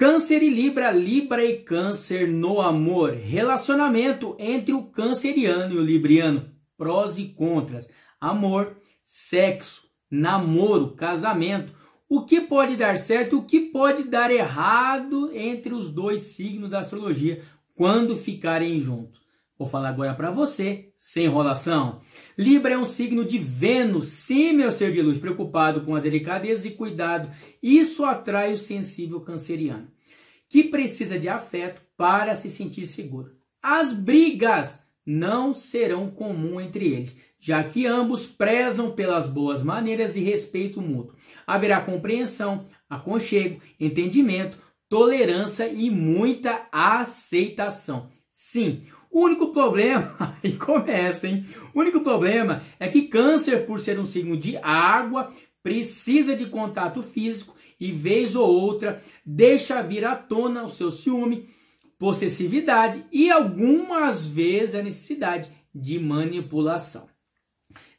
Câncer e Libra, Libra e Câncer no amor. Relacionamento entre o canceriano e o libriano. Prós e contras. Amor, sexo, namoro, casamento. O que pode dar certo e o que pode dar errado entre os dois signos da astrologia quando ficarem juntos. Vou falar agora para você, sem enrolação. Libra é um signo de Vênus, sim, meu ser de luz, preocupado com a delicadeza e cuidado. Isso atrai o sensível canceriano, que precisa de afeto para se sentir seguro. As brigas não serão comum entre eles, já que ambos prezam pelas boas maneiras e respeito mútuo. Haverá compreensão, aconchego, entendimento, tolerância e muita aceitação. Sim, o único problema, aí começa, hein? O único problema é que câncer, por ser um signo de água, precisa de contato físico e, vez ou outra, deixa vir à tona o seu ciúme, possessividade e, algumas vezes, a necessidade de manipulação.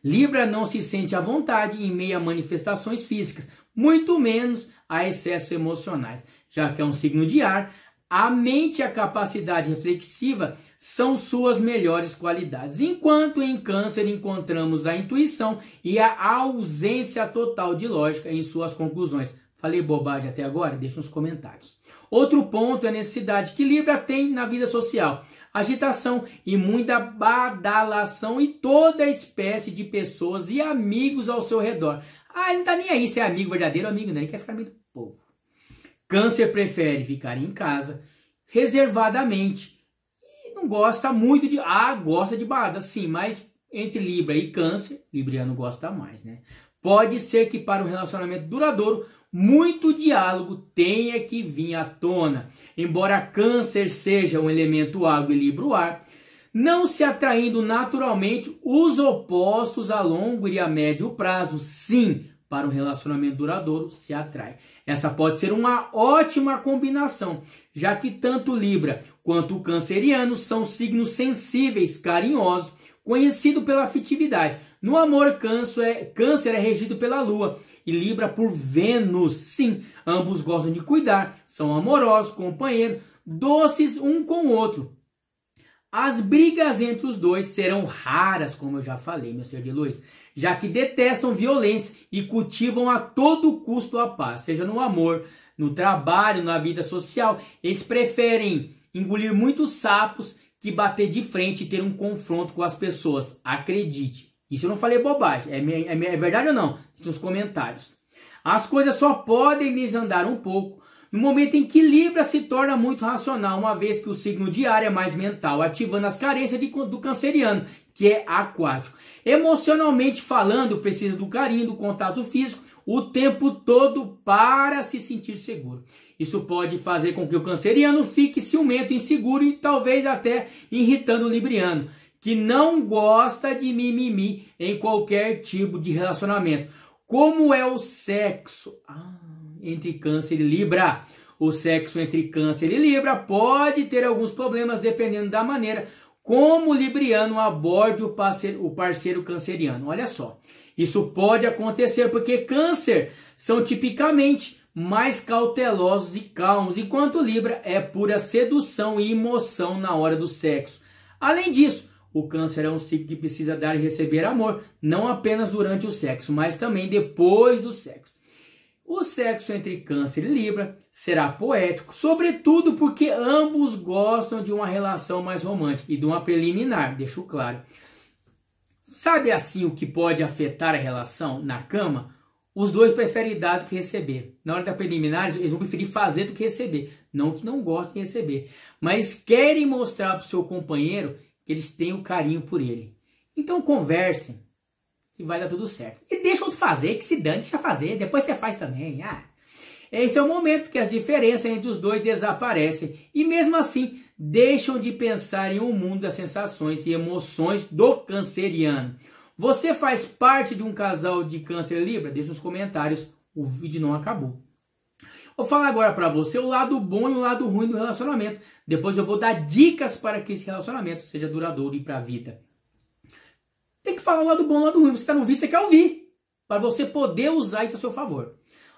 Libra não se sente à vontade em meio a manifestações físicas, muito menos a excessos emocionais. Já que é um signo de ar, a mente e a capacidade reflexiva são suas melhores qualidades. Enquanto em Câncer encontramos a intuição e a ausência total de lógica em suas conclusões. Falei bobagem até agora? Deixa nos comentários. Outro ponto é a necessidade que Libra tem na vida social. Agitação e muita badalação e toda espécie de pessoas e amigos ao seu redor. Ah, ele não tá nem aí se é amigo verdadeiro ou amigo, né? Ele quer ficar amigo do povo. Câncer prefere ficar em casa, reservadamente, e não gosta muito de. Ah, gosta de balada, sim, mas entre Libra e Câncer, Libriano gosta mais, né? Pode ser que para um relacionamento duradouro, muito diálogo tenha que vir à tona. Embora Câncer seja um elemento água e Libra ar, não se atraindo naturalmente os opostos a longo e a médio prazo, sim, para um relacionamento duradouro se atrai. Essa pode ser uma ótima combinação, já que tanto Libra quanto o Canceriano são signos sensíveis, carinhosos, conhecido pela afetividade. No amor, câncer é, câncer é regido pela Lua e Libra por Vênus. Sim, ambos gostam de cuidar, são amorosos, companheiros, doces um com o outro. As brigas entre os dois serão raras, como eu já falei, meu senhor de luz, já que detestam violência e cultivam a todo custo a paz, seja no amor, no trabalho, na vida social. Eles preferem engolir muitos sapos que bater de frente e ter um confronto com as pessoas. Acredite. Isso eu não falei bobagem. É, é, é verdade ou não? Nos comentários. As coisas só podem desandar um pouco no momento em que Libra se torna muito racional, uma vez que o signo de ar é mais mental, ativando as carências de, do canceriano, que é aquático. Emocionalmente falando, precisa do carinho, do contato físico, o tempo todo para se sentir seguro. Isso pode fazer com que o canceriano fique ciumento, inseguro e talvez até irritando o libriano, que não gosta de mimimi em qualquer tipo de relacionamento. Como é o sexo? Ah entre câncer e libra. O sexo entre câncer e libra pode ter alguns problemas dependendo da maneira como o libriano aborde o parceiro, o parceiro canceriano. Olha só, isso pode acontecer porque câncer são tipicamente mais cautelosos e calmos, enquanto libra é pura sedução e emoção na hora do sexo. Além disso, o câncer é um signo que precisa dar e receber amor, não apenas durante o sexo, mas também depois do sexo. O sexo entre Câncer e Libra será poético, sobretudo porque ambos gostam de uma relação mais romântica e de uma preliminar, deixo claro. Sabe assim o que pode afetar a relação na cama? Os dois preferem dar do que receber. Na hora da preliminar, eles vão preferir fazer do que receber. Não que não gostem de receber, mas querem mostrar para o seu companheiro que eles têm o um carinho por ele. Então conversem, e vai dar tudo certo. E deixa o outro fazer, que se dane, deixa fazer, depois você faz também. Ah. Esse é o momento que as diferenças entre os dois desaparecem e mesmo assim deixam de pensar em um mundo das sensações e emoções do canceriano. Você faz parte de um casal de câncer Libra? Deixa nos comentários, o vídeo não acabou. Vou falar agora para você o lado bom e o lado ruim do relacionamento. Depois eu vou dar dicas para que esse relacionamento seja duradouro e para a vida. Tem que falar o lado bom, o lado ruim. Você está no vídeo, você quer ouvir. Para você poder usar isso a seu favor.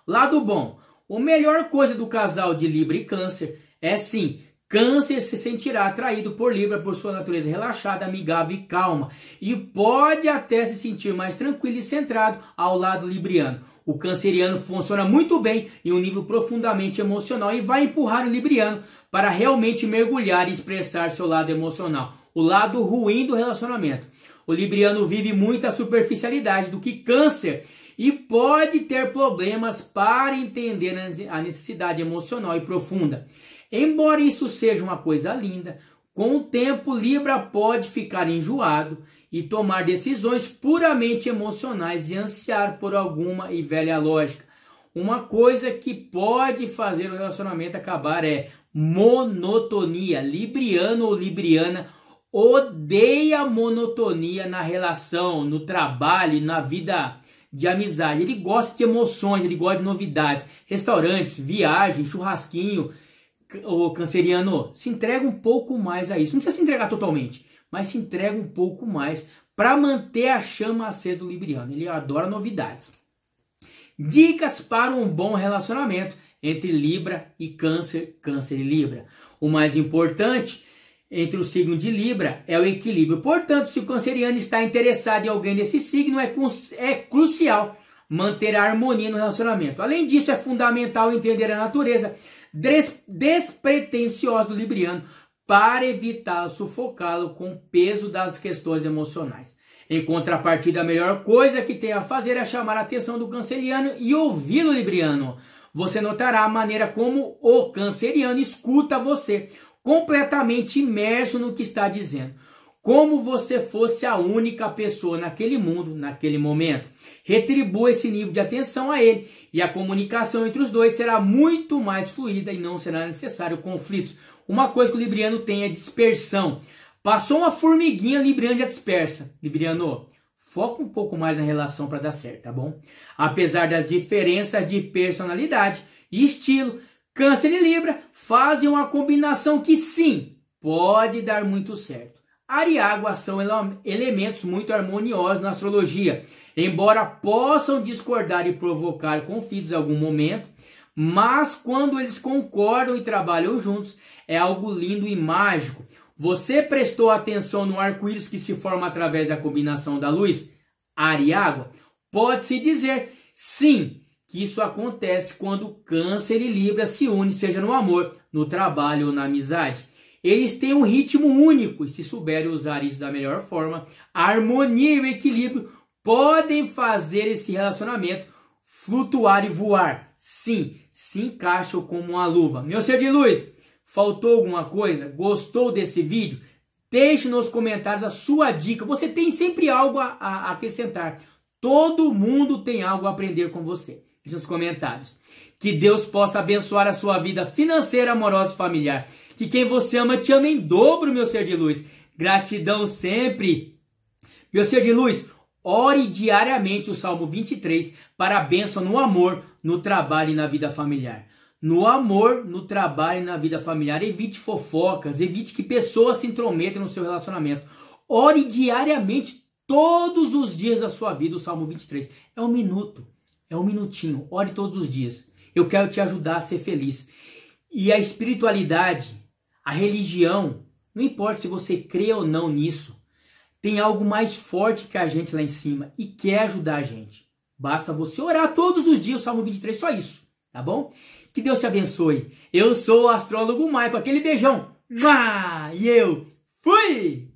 Lado bom. o melhor coisa do casal de Libra e Câncer é sim, Câncer se sentirá atraído por Libra por sua natureza relaxada, amigável e calma, e pode até se sentir mais tranquilo e centrado ao lado libriano. O canceriano funciona muito bem em um nível profundamente emocional e vai empurrar o libriano para realmente mergulhar e expressar seu lado emocional, o lado ruim do relacionamento. O libriano vive muita superficialidade do que câncer e pode ter problemas para entender a necessidade emocional e profunda. Embora isso seja uma coisa linda, com o tempo Libra pode ficar enjoado e tomar decisões puramente emocionais e ansiar por alguma e velha lógica. Uma coisa que pode fazer o relacionamento acabar é monotonia. Libriano ou libriana odeia monotonia na relação, no trabalho, na vida de amizade. Ele gosta de emoções, ele gosta de novidades. Restaurantes, viagem, churrasquinho. O canceriano se entrega um pouco mais a isso. Não precisa se entregar totalmente, mas se entrega um pouco mais para manter a chama acesa do libriano. Ele adora novidades. Dicas para um bom relacionamento entre Libra e Câncer, Câncer e Libra. O mais importante entre o signo de Libra é o equilíbrio. Portanto, se o canceriano está interessado em alguém desse signo, é, é crucial manter a harmonia no relacionamento. Além disso, é fundamental entender a natureza des despretensiosa do libriano para evitar sufocá-lo com o peso das questões emocionais. Em contrapartida, a melhor coisa que tem a fazer é chamar a atenção do canceriano e ouvi-lo libriano. Você notará a maneira como o canceriano escuta você, completamente imerso no que está dizendo. Como você fosse a única pessoa naquele mundo, naquele momento. Retribua esse nível de atenção a ele e a comunicação entre os dois será muito mais fluida e não será necessário conflitos. Uma coisa que o Libriano tem é dispersão. Passou uma formiguinha, Libriano já dispersa. Libriano, Foca um pouco mais na relação para dar certo, tá bom? Apesar das diferenças de personalidade e estilo, Câncer e Libra fazem uma combinação que sim, pode dar muito certo. Ar e água são ele elementos muito harmoniosos na astrologia. Embora possam discordar e provocar conflitos em algum momento, mas quando eles concordam e trabalham juntos, é algo lindo e mágico. Você prestou atenção no arco-íris que se forma através da combinação da luz, ar e água? Pode-se dizer, sim, que isso acontece quando câncer e libra se unem, seja no amor, no trabalho ou na amizade. Eles têm um ritmo único e se souberem usar isso da melhor forma, a harmonia e o equilíbrio podem fazer esse relacionamento flutuar e voar. Sim, se encaixam como uma luva. Meu ser de luz, faltou alguma coisa? Gostou desse vídeo? Deixe nos comentários a sua dica. Você tem sempre algo a, a acrescentar. Todo mundo tem algo a aprender com você nos comentários. Que Deus possa abençoar a sua vida financeira, amorosa e familiar. Que quem você ama te ame em dobro, meu ser de luz. Gratidão sempre. Meu ser de luz, ore diariamente o Salmo 23 para a bênção no amor, no trabalho e na vida familiar no amor, no trabalho e na vida familiar. Evite fofocas, evite que pessoas se intrometam no seu relacionamento. Ore diariamente, todos os dias da sua vida, o Salmo 23. É um minuto. É um minutinho. Ore todos os dias. Eu quero te ajudar a ser feliz. E a espiritualidade, a religião, não importa se você crê ou não nisso, tem algo mais forte que a gente lá em cima e quer ajudar a gente. Basta você orar todos os dias, o Salmo 23, só isso, tá bom? Que Deus te abençoe. Eu sou o astrólogo Maico, aquele beijão. E eu fui!